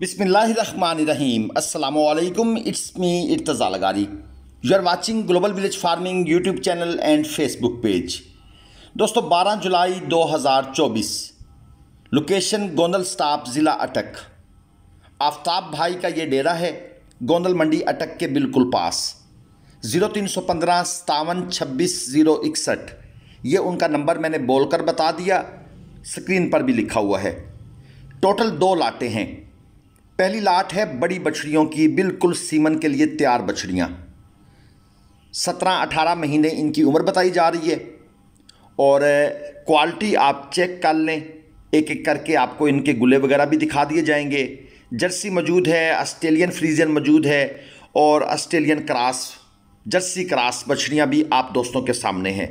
बिसमीम अल्लाम it's me Irtaza लगारी you are watching global village farming YouTube channel and Facebook page दोस्तों 12 जुलाई 2024 location Gondal stop ज़िला अटक आफ्ताब भाई का ये डेरा है गोंदल मंडी अटक के बिल्कुल पास ज़ीरो तीन सौ पंद्रह सतावन छब्बीस ज़ीरो इकसठ ये उनका नंबर मैंने बोलकर बता दिया स्क्रीन पर भी लिखा हुआ है टोटल दो लाटे हैं पहली लाट है बड़ी बछड़ियों की बिल्कुल सीमन के लिए तैयार बछड़ियाँ सत्रह अठारह महीने इनकी उम्र बताई जा रही है और क्वालिटी आप चेक कर लें एक एक करके आपको इनके गुले वगैरह भी दिखा दिए जाएंगे जर्सी मौजूद है ऑस्ट्रेलियन फ्रीजन मौजूद है और ऑस्ट्रेलियन क्रास जर्सी क्रास बछड़ियाँ भी आप दोस्तों के सामने हैं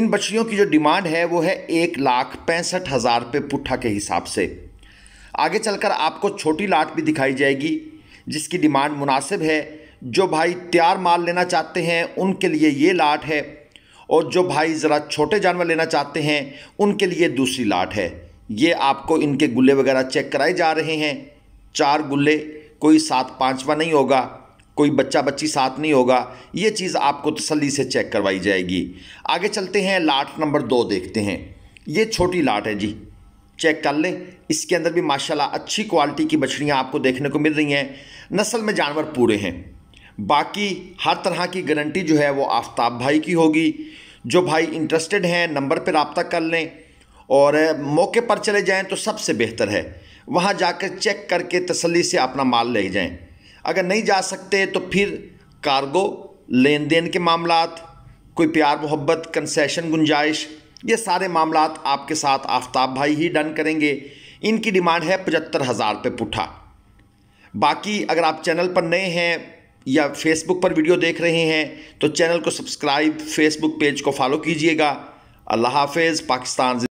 इन बछड़ियों की जो डिमांड है वो है एक लाख पैंसठ हज़ार रुपये पुट्ठा के हिसाब से आगे चलकर आपको छोटी लाट भी दिखाई जाएगी जिसकी डिमांड मुनासिब है जो भाई तैयार माल लेना चाहते हैं उनके लिए ये लाट है और जो भाई ज़रा छोटे जानवर लेना चाहते हैं उनके लिए दूसरी लाट है ये आपको इनके गुल्ले वगैरह चेक कराए जा रहे हैं चार गुल्ले कोई सात पाँचवा नहीं होगा कोई बच्चा बच्ची साथ नहीं होगा ये चीज़ आपको तसली से चेक करवाई जाएगी आगे चलते हैं लाट नंबर दो देखते हैं ये छोटी लाट है जी चेक कर लें इसके अंदर भी माशाल्लाह अच्छी क्वालिटी की बछड़ियाँ आपको देखने को मिल रही हैं नस्ल में जानवर पूरे हैं बाकी हर तरह की गारंटी जो है वो आफ्ताब भाई की होगी जो भाई इंटरेस्टेड हैं नंबर पर रबता कर लें और मौके पर चले जाएँ तो सबसे बेहतर है वहाँ जाकर चेक करके तसली से अपना माल ले जाएँ अगर नहीं जा सकते तो फिर कार्गो लेन देन के मामला कोई प्यार मोहब्बत कंसेशन गुंजाइश ये सारे मामला आपके साथ आफ्ताब भाई ही डन करेंगे इनकी डिमांड है पचहत्तर हज़ार रुपये पुठा बाकी अगर आप चैनल पर नए हैं या फेसबुक पर वीडियो देख रहे हैं तो चैनल को सब्सक्राइब फेसबुक पेज को फॉलो कीजिएगा अल्लाह हाफिज़ पाकिस्तान